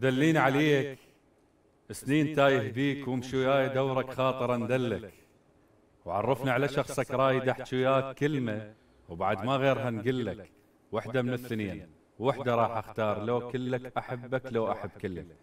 دلين عليك سنين تايه بيك ومشي وياي دورك خاطر اندلك وعرفنا على شخصك رايد احكي وياك كلمه وبعد ما غيرها لك وحده من الثنين وحده راح اختار لو كلك احبك لو احب كلك